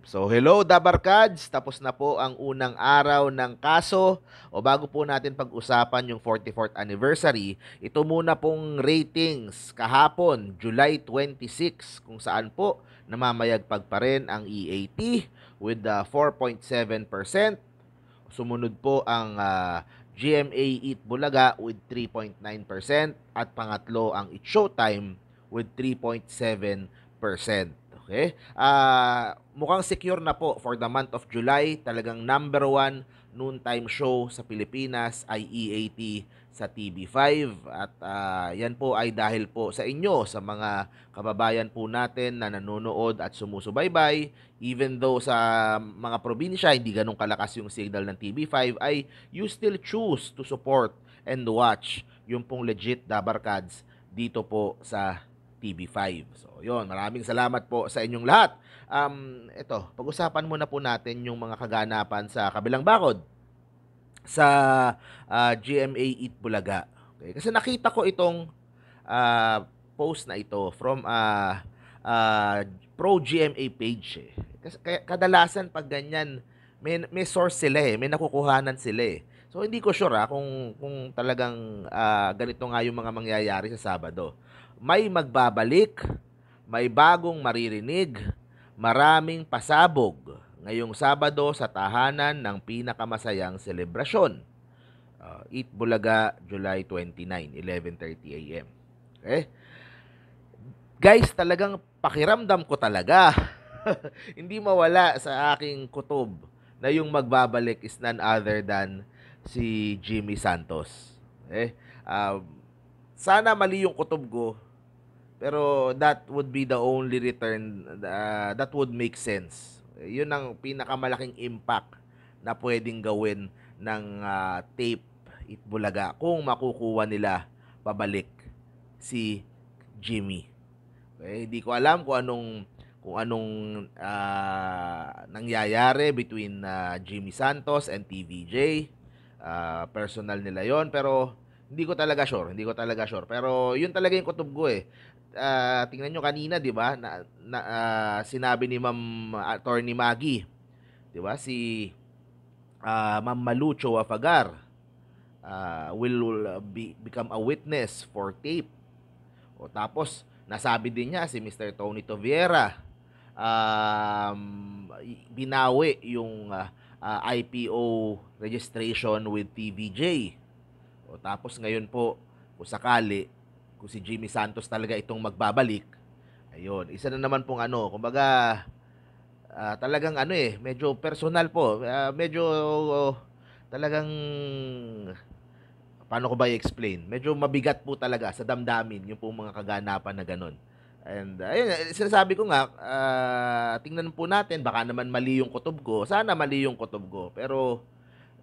So hello Dabarkads, tapos na po ang unang araw ng kaso o bago po natin pag-usapan yung 44th anniversary, ito muna pong ratings kahapon July 26 kung saan po namamayagpag pa rin ang EAT with the uh, 4.7%. Sumunod po ang uh, GMA Eat Bulaga with 3.9% at pangatlo ang It Showtime with 3.7%. Okay? Uh, mukhang secure na po for the month of July. Talagang number one noontime show sa Pilipinas IEAT sa TV5. At uh, yan po ay dahil po sa inyo, sa mga kababayan po natin na nanonood at sumusubaybay. Even though sa mga probinsya hindi ganun kalakas yung signal ng TV5, ay you still choose to support and watch yung pong legit Dabarkads dito po sa TV5. So, yon Maraming salamat po sa inyong lahat. Um, ito, pag-usapan muna po natin yung mga kaganapan sa kabilang bakod sa uh, ah, GMA Eat Bulaga. Okay? Kasi nakita ko itong uh, post na ito from uh, ah, uh, pro-GMA page. Eh. Kasi kadalasan pag ganyan, may, may source sila eh, may nakukuhanan sila eh. So hindi ko sure ah, kung kung talagang uh, ganito nga yung mga mangyayari sa Sabado may magbabalik, may bagong maririnig, maraming pasabog ngayong Sabado sa tahanan ng pinakamasayang selebrasyon. Uh, Eat Bulaga, July 29, 11.30 a.m. Okay? Guys, talagang pakiramdam ko talaga. Hindi mawala sa aking kutob na yung magbabalik is none other than si Jimmy Santos. okay? uh, eh, ah, sana mali yung kutob ko pero that would be the only return uh, that would make sense. Yun ang pinakamalaking impact na pwedeng gawin ng uh, tape bulaga kung makukuha nila pabalik si Jimmy. Okay, eh, hindi ko alam kung anong kung anong uh, nangyayari between uh, Jimmy Santos and TVJ. Uh, personal nila 'yon pero hindi ko talaga sure, hindi ko talaga sure. Pero yun talaga yung kutob ko eh. Uh, tingnan nyo kanina, di ba? Na, na, uh, sinabi ni Ma'am Attorney Maggie, di ba? Si uh, Ma'am Malucho Wafagar uh, will be, become a witness for tape. O tapos, nasabi din niya si Mr. Tony Toviera um, binawi yung uh, uh, IPO registration with TVJ. O, tapos ngayon po, kung sakali, kung si Jimmy Santos talaga itong magbabalik, ayun, isa na naman pong ano, kumbaga, uh, talagang ano eh, medyo personal po, uh, medyo uh, talagang, paano ko ba i-explain? Medyo mabigat po talaga sa damdamin yung pong mga kaganapan na ganun. And uh, ayun, sinasabi ko nga, uh, tingnan po natin, baka naman mali yung kutob ko. Sana mali yung kutob ko. Pero,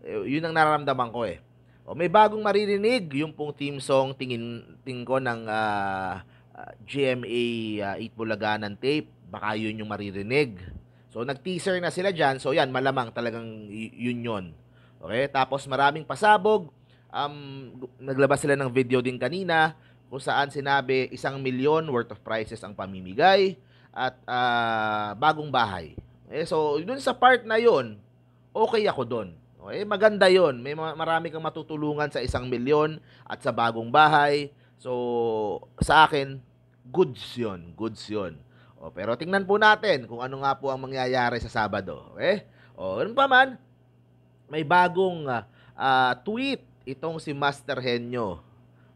eh, yun ang nararamdaman ko eh. O, may bagong maririnig yung pong team song tingin, tingin ko ng uh, ah, ah, GMA uh, ah, 8 Bulaganan tape. Baka yun yung maririnig. So nag-teaser na sila diyan. So yan, malamang talagang yun yun. Okay? Tapos maraming pasabog. Um, naglabas sila ng video din kanina kung saan sinabi isang milyon worth of prizes ang pamimigay at uh, bagong bahay. Eh, so, dun sa part na yon okay ako doon. Oh, eh maganda 'yon. May marami kang matutulungan sa isang milyon at sa bagong bahay. So, sa akin, goods 'yon, goods 'yon. Oh, pero tingnan po natin kung ano nga po ang mangyayari sa Sabado, eh. Oh, ano pa man, may bagong uh, tweet itong si Master Henyo,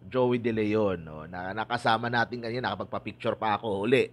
Joey De Leon, oh, na nakasama natin kanina, nakapagpa-picture pa ako uli.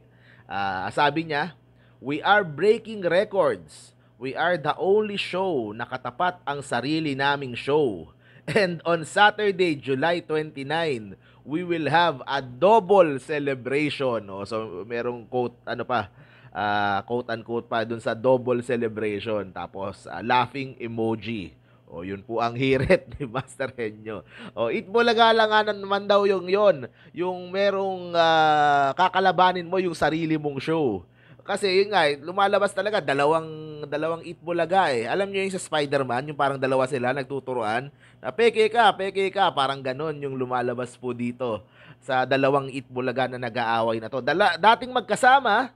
Uh, sabi niya, "We are breaking records." we are the only show na katapat ang sarili naming show. And on Saturday, July 29, we will have a double celebration. No? Oh, so, merong quote, ano pa, uh, quote-unquote pa dun sa double celebration. Tapos, uh, laughing emoji. O, oh, yun po ang hirit ni Master Henyo. Oh, o, itbulaga nga naman daw yung yon Yung merong uh, kakalabanin mo yung sarili mong show. Kasi yun nga, eh, lumalabas talaga dalawang dalawang Itbulaga eh. Alam niyo yung sa Spider-Man, yung parang dalawa sila nagtuturuan. Na peke ka, peke ka, parang ganun yung lumalabas po dito sa dalawang Itbulaga na nag-aaway na to. Dala, dating magkasama,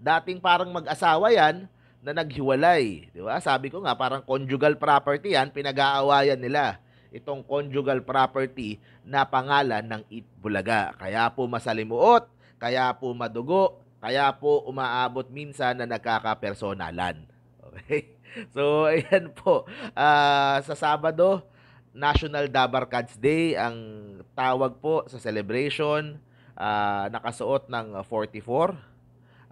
dating parang mag-asawa yan na naghiwalay, di ba? Sabi ko nga parang conjugal property yan, pinag-aawayan nila itong conjugal property na pangalan ng Itbulaga. Kaya po masalimuot, kaya po madugo, kaya po umaabot minsan na nagkakapersonalan. Okay? So, ayan po. Uh, sa Sabado, National Dabarkads Day ang tawag po sa celebration. Uh, nakasuot ng 44. Uh,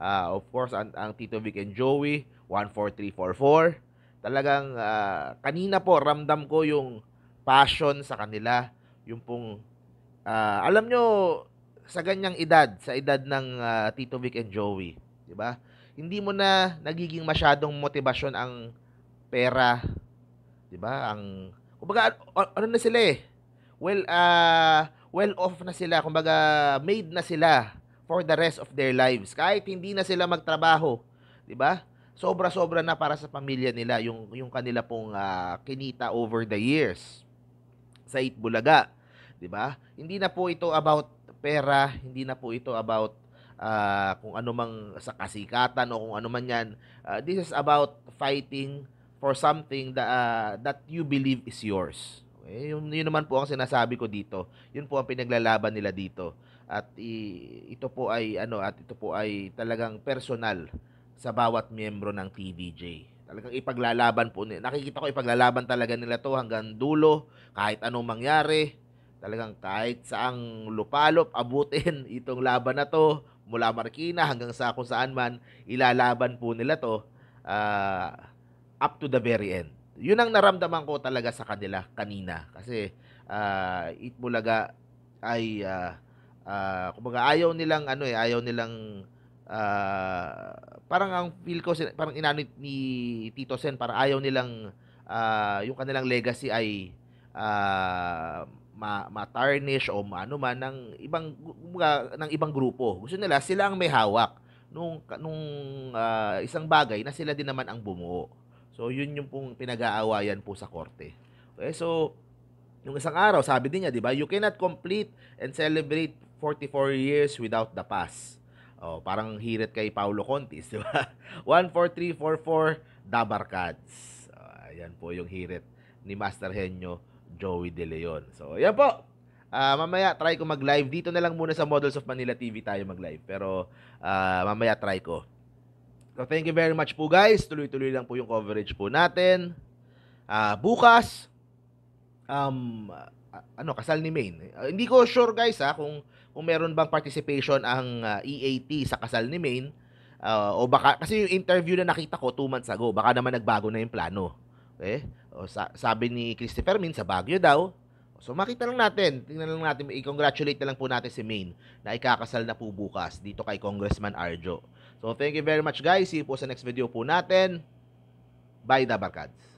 ah, of course, ang, ang Tito Vic and Joey, 14344. Talagang uh, kanina po, ramdam ko yung passion sa kanila. Yung pong, uh, alam nyo, sa ganyang edad, sa edad ng uh, Tito Vic and Joey, 'di ba? Hindi mo na nagiging masyadong motibasyon ang pera, 'di ba? Ang kumbaga ano na sila eh. Well, uh, well off na sila, kumbaga made na sila for the rest of their lives. Kahit hindi na sila magtrabaho, 'di ba? Sobra-sobra na para sa pamilya nila yung yung kanila pong uh, kinita over the years sa Itbulaga, 'di ba? Hindi na po ito about pera, hindi na po ito about uh, kung anumang sa kasikatan o kung ano man yan. Uh, this is about fighting for something that, uh, ah, that you believe is yours. Okay? Yun, yun naman po ang sinasabi ko dito. Yun po ang pinaglalaban nila dito. At i, ito po ay ano at ito po ay talagang personal sa bawat miyembro ng TVJ. Talagang ipaglalaban po nila. Nakikita ko ipaglalaban talaga nila to hanggang dulo kahit anong mangyari Talagang kahit saang lupalop abutin itong laban na to mula Marikina hanggang sa kung saan man ilalaban po nila to uh, up to the very end. Yun ang naramdaman ko talaga sa kanila kanina kasi uh, Itbulaga ay uh, uh, kumbaga ayaw nilang ano eh ayaw nilang uh, parang ang feel ko parang inano ni Tito Sen parang ayaw nilang uh, yung kanilang legacy ay uh, ma ma-tarnish o maano man ng ibang ng ibang grupo. Gusto nila sila ang may hawak nung nung uh, isang bagay na sila din naman ang bumuo. So yun yung pong pinag-aawayan po sa korte. Okay, so yung isang araw sabi din niya, 'di ba? You cannot complete and celebrate 44 years without the past. Oh, parang hirit kay Paulo Contis, 'di ba? 14344 Dabarkads. Uh, ayan po yung hirit ni Master Henyo Joey De Leon. So, yan po. Uh, mamaya try ko mag-live. Dito na lang muna sa Models of Manila TV tayo mag-live. Pero uh, mamaya try ko. So thank you very much po guys. Tuloy-tuloy lang po yung coverage po natin. Uh, bukas, um, ano, kasal ni Maine. Uh, hindi ko sure guys ha, kung, kung meron bang participation ang uh, EAT sa kasal ni Maine. Uh, o baka, kasi yung interview na nakita ko 2 months ago, baka naman nagbago na yung plano. Eh, o sa- sabi ni Christopher Min sa Baguio daw. So makita lang natin, tingnan lang natin, i-congratulate na lang po natin si Min na ikakasal na po bukas dito kay Congressman Arjo. So thank you very much guys. See you po sa next video po natin. Bye the barkads.